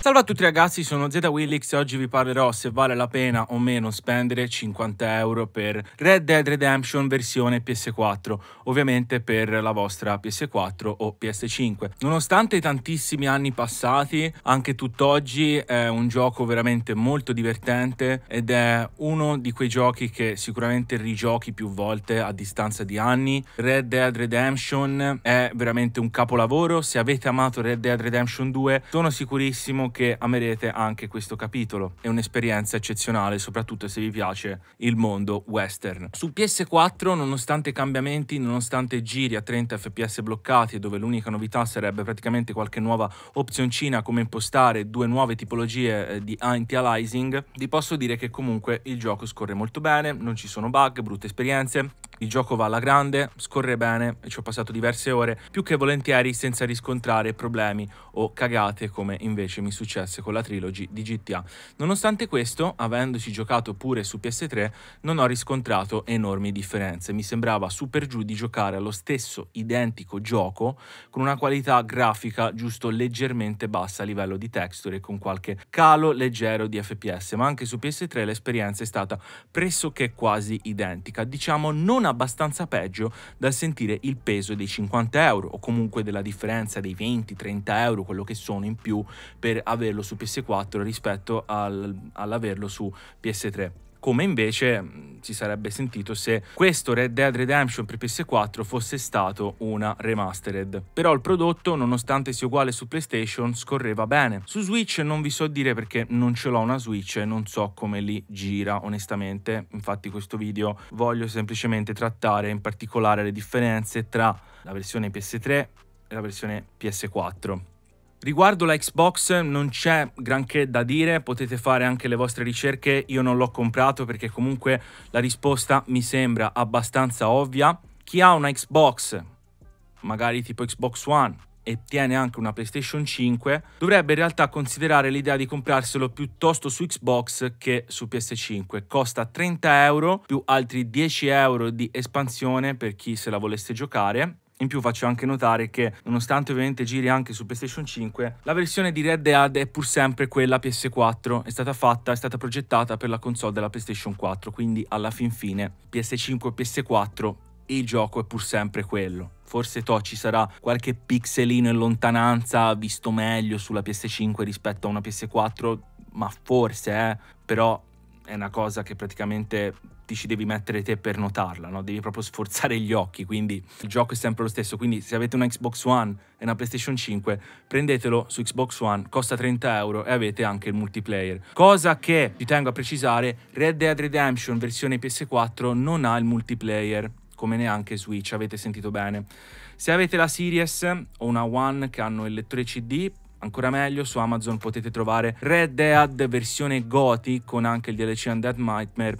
Salve a tutti ragazzi, sono ZWillix e oggi vi parlerò se vale la pena o meno spendere 50 euro per Red Dead Redemption versione PS4, ovviamente per la vostra PS4 o PS5. Nonostante i tantissimi anni passati, anche tutt'oggi è un gioco veramente molto divertente ed è uno di quei giochi che sicuramente rigiochi più volte a distanza di anni. Red Dead Redemption è veramente un capolavoro, se avete amato Red Dead Redemption 2 sono sicurissimo che amerete anche questo capitolo. È un'esperienza eccezionale, soprattutto se vi piace il mondo western. Su PS4, nonostante i cambiamenti, nonostante giri a 30 fps bloccati, dove l'unica novità sarebbe praticamente qualche nuova opzioncina come impostare due nuove tipologie eh, di anti-aliasing, vi posso dire che comunque il gioco scorre molto bene, non ci sono bug, brutte esperienze, il gioco va alla grande, scorre bene, ci ho passato diverse ore, più che volentieri senza riscontrare problemi o cagate come invece mi sono successe con la trilogy di GTA. Nonostante questo, avendoci giocato pure su PS3, non ho riscontrato enormi differenze. Mi sembrava super giù di giocare allo stesso identico gioco con una qualità grafica giusto leggermente bassa a livello di texture e con qualche calo leggero di FPS, ma anche su PS3 l'esperienza è stata pressoché quasi identica, diciamo non abbastanza peggio da sentire il peso dei 50 euro o comunque della differenza dei 20-30 euro, quello che sono in più per averlo su PS4 rispetto al, all'averlo su PS3 come invece mm, si sarebbe sentito se questo Red Dead Redemption per PS4 fosse stato una remastered. Però il prodotto, nonostante sia uguale su PlayStation, scorreva bene. Su Switch non vi so dire perché non ce l'ho una Switch e non so come li gira onestamente, infatti questo video voglio semplicemente trattare in particolare le differenze tra la versione PS3 e la versione PS4. Riguardo la Xbox non c'è granché da dire, potete fare anche le vostre ricerche, io non l'ho comprato perché comunque la risposta mi sembra abbastanza ovvia. Chi ha una Xbox, magari tipo Xbox One, e tiene anche una PlayStation 5, dovrebbe in realtà considerare l'idea di comprarselo piuttosto su Xbox che su PS5. Costa 30 euro più altri 10 euro di espansione per chi se la volesse giocare in più faccio anche notare che nonostante ovviamente giri anche su PlayStation 5, la versione di Red Dead è pur sempre quella PS4, è stata fatta, è stata progettata per la console della PlayStation 4, quindi alla fin fine PS5 e PS4 il gioco è pur sempre quello forse to, ci sarà qualche pixelino in lontananza visto meglio sulla PS5 rispetto a una PS4, ma forse, eh, però è una cosa che praticamente fatti ci devi mettere te per notarla, no? devi proprio sforzare gli occhi, quindi il gioco è sempre lo stesso, quindi se avete una Xbox One e una PlayStation 5 prendetelo su Xbox One, costa 30 euro e avete anche il multiplayer. Cosa che vi tengo a precisare, Red Dead Redemption versione PS4 non ha il multiplayer come neanche Switch, avete sentito bene. Se avete la Series o una One che hanno il lettore CD, Ancora meglio, su Amazon potete trovare Red Dead versione Gothic con anche il DLC Undead Nightmare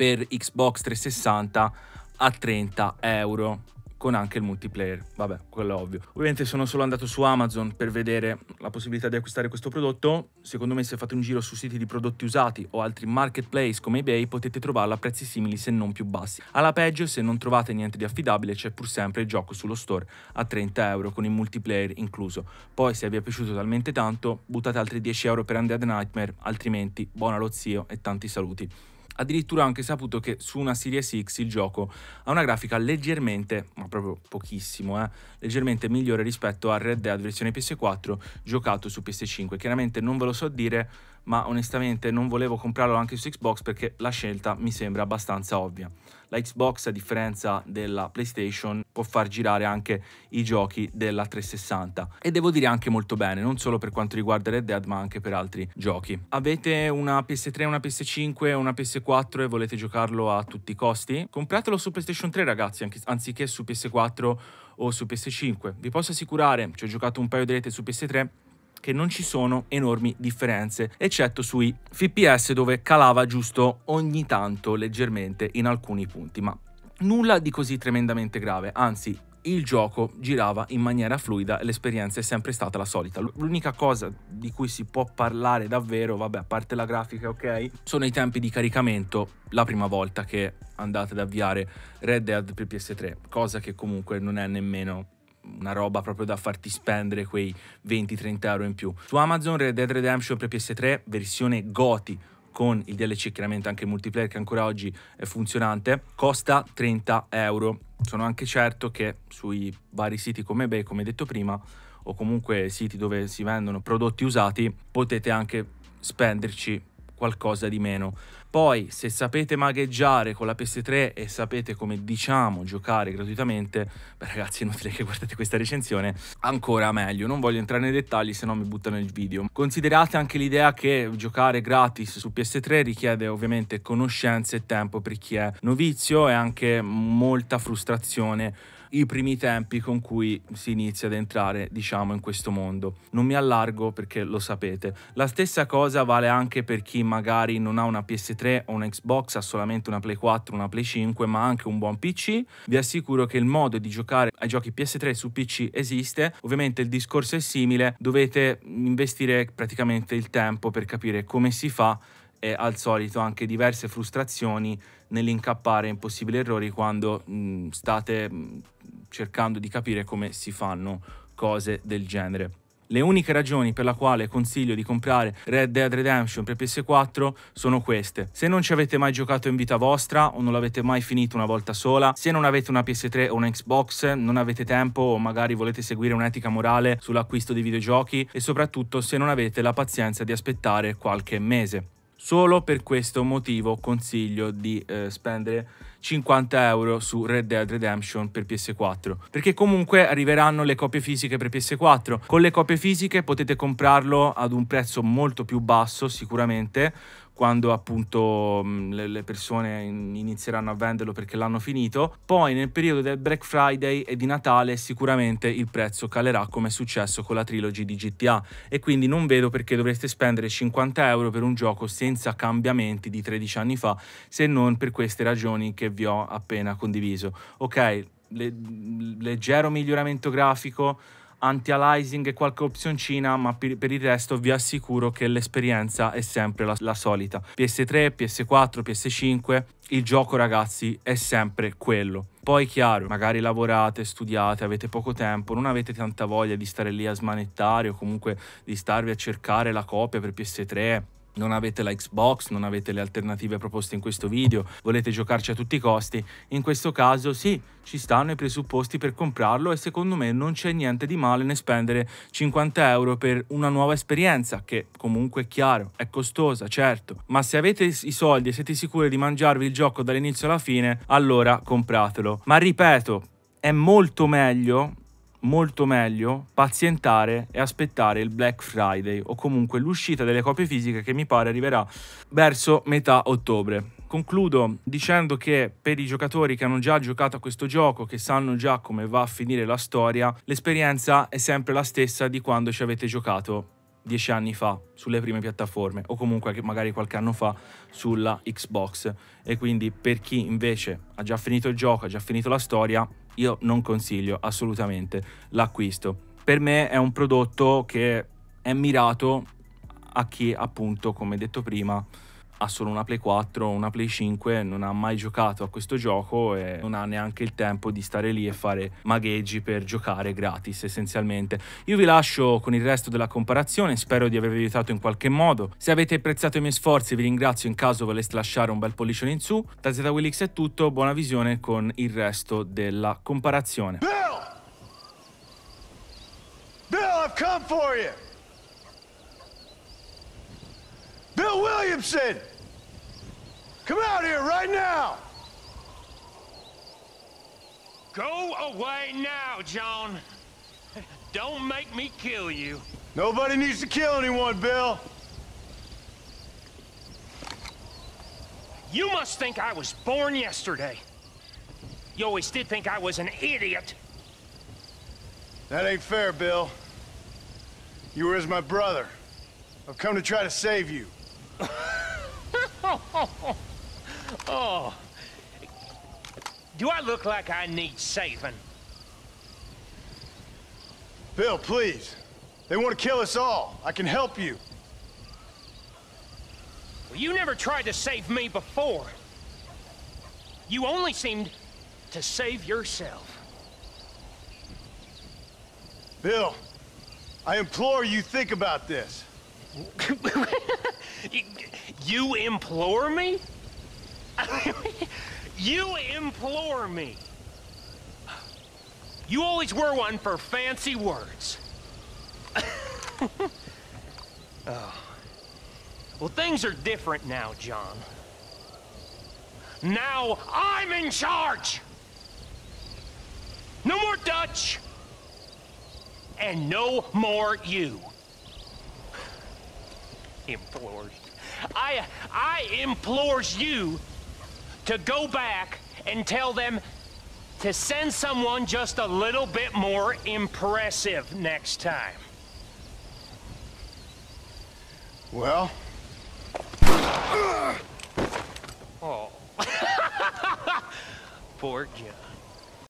per Xbox 360 a 30 euro con anche il multiplayer, vabbè, quello è ovvio. Ovviamente sono solo andato su Amazon per vedere la possibilità di acquistare questo prodotto. Secondo me se fate un giro su siti di prodotti usati o altri marketplace come eBay potete trovarlo a prezzi simili se non più bassi. Alla peggio, se non trovate niente di affidabile, c'è pur sempre il gioco sullo store a 30 euro con il multiplayer incluso. Poi se vi è piaciuto talmente tanto, buttate altri 10 euro per Undead Nightmare, altrimenti buona lo zio e tanti saluti. Addirittura ho anche saputo che su una Series X il gioco ha una grafica leggermente, ma proprio pochissimo, eh, leggermente migliore rispetto a Red Dead versione PS4 giocato su PS5. Chiaramente non ve lo so dire ma onestamente non volevo comprarlo anche su Xbox perché la scelta mi sembra abbastanza ovvia. La Xbox, a differenza della PlayStation, può far girare anche i giochi della 360 e devo dire anche molto bene, non solo per quanto riguarda Red Dead ma anche per altri giochi. Avete una PS3, una PS5, una PS4 e volete giocarlo a tutti i costi? Compratelo su PlayStation 3 ragazzi, anziché su PS4 o su PS5. Vi posso assicurare, ci ho giocato un paio di rete su PS3, che non ci sono enormi differenze, eccetto sui FPS dove calava giusto ogni tanto leggermente in alcuni punti, ma nulla di così tremendamente grave, anzi il gioco girava in maniera fluida e l'esperienza è sempre stata la solita. L'unica cosa di cui si può parlare davvero, vabbè, a parte la grafica, ok, sono i tempi di caricamento la prima volta che andate ad avviare Red Dead per PS3, cosa che comunque non è nemmeno una roba proprio da farti spendere quei 20-30 euro in più. Su Amazon Red Dead Redemption per PS3, versione GOTI, con il DLC chiaramente anche il multiplayer che ancora oggi è funzionante, costa 30 euro. Sono anche certo che sui vari siti come eBay, come detto prima, o comunque siti dove si vendono prodotti usati, potete anche spenderci qualcosa di meno. Poi se sapete magheggiare con la PS3 e sapete come diciamo giocare gratuitamente, beh ragazzi è inutile che guardate questa recensione, ancora meglio, non voglio entrare nei dettagli se no mi buttano il video. Considerate anche l'idea che giocare gratis su PS3 richiede ovviamente conoscenze e tempo per chi è novizio e anche molta frustrazione i primi tempi con cui si inizia ad entrare, diciamo, in questo mondo. Non mi allargo perché lo sapete. La stessa cosa vale anche per chi magari non ha una PS3 o una Xbox, ha solamente una Play 4, una Play 5, ma anche un buon PC. Vi assicuro che il modo di giocare ai giochi PS3 su PC esiste. Ovviamente il discorso è simile, dovete investire praticamente il tempo per capire come si fa e al solito anche diverse frustrazioni nell'incappare in possibili errori quando mh, mm, state mh, mm, cercando di capire come si fanno cose del genere. Le uniche ragioni per la quale consiglio di comprare Red Dead Redemption per PS4 sono queste. Se non ci avete mai giocato in vita vostra o non l'avete mai finito una volta sola, se non avete una PS3 o una Xbox, non avete tempo o magari volete seguire un'etica morale sull'acquisto di videogiochi e soprattutto se non avete la pazienza di aspettare qualche mese. Solo per questo motivo consiglio di eh, spendere 50 euro su Red Dead Redemption per PS4 perché comunque arriveranno le copie fisiche per PS4 con le copie fisiche potete comprarlo ad un prezzo molto più basso sicuramente quando appunto mm, le persone inizieranno a venderlo perché l'hanno finito. Poi nel periodo del Black Friday e di Natale sicuramente il prezzo calerà come è successo con la trilogy di GTA e quindi non vedo perché dovreste spendere 50 euro per un gioco senza cambiamenti di 13 anni fa se non per queste ragioni che vi ho appena condiviso. Ok, le mm, leggero miglioramento grafico anti-aliasing e qualche opzioncina, ma per, per, il resto vi assicuro che l'esperienza è sempre la, la solita. PS3, PS4, PS5, il gioco ragazzi è sempre quello. Poi chiaro, magari lavorate, studiate, avete poco tempo, non avete tanta voglia di stare lì a smanettare o comunque di starvi a cercare la copia per PS3 non avete la Xbox, non avete le alternative proposte in questo video, volete giocarci a tutti i costi, in questo caso sì, ci stanno i presupposti per comprarlo e secondo me non c'è niente di male né spendere 50 euro per una nuova esperienza, che comunque è chiaro, è costosa, certo, ma se avete i soldi e siete sicuri di mangiarvi il gioco dall'inizio alla fine, allora compratelo. Ma ripeto, è molto meglio molto meglio pazientare e aspettare il Black Friday o comunque l'uscita delle copie fisiche che mi pare arriverà verso metà ottobre. Concludo dicendo che per i giocatori che hanno già giocato a questo gioco, che sanno già come va a finire la storia, l'esperienza è sempre la stessa di quando ci avete giocato dieci anni fa sulle prime piattaforme o comunque magari qualche anno fa sulla Xbox e quindi per chi invece ha già finito il gioco, ha già finito la storia, io non consiglio assolutamente l'acquisto. Per me è un prodotto che è mirato a chi appunto, come detto prima, ha solo una Play 4 o una Play 5, non ha mai giocato a questo gioco e non ha neanche il tempo di stare lì e fare magheggi per giocare gratis essenzialmente. Io vi lascio con il resto della comparazione, spero di avervi aiutato in qualche modo. Se avete apprezzato i miei sforzi vi ringrazio in caso voleste lasciare un bel pollicione in su. Da ZWillix è tutto, buona visione con il resto della comparazione. Bill! Bill, I've come for you! Bill Williamson! Come out here right now! Go away now, John. Don't make me kill you. Nobody needs to kill anyone, Bill. You must think I was born yesterday. You always did think I was an idiot. That ain't fair, Bill. You were as my brother. I've come to try to save you. oh. Do I look like I need saving? Bill, please. They want to kill us all. I can help you. Well, you never tried to save me before. You only seemed to save yourself. Bill, I implore you think about this. You, implore me? you implore me. You always were one for fancy words. oh. Well, things are different now, John. Now I'm in charge! No more Dutch! And no more you implores. I, I implores you to go back and tell them to send someone just a little bit more impressive next time. Well? oh. Poor John.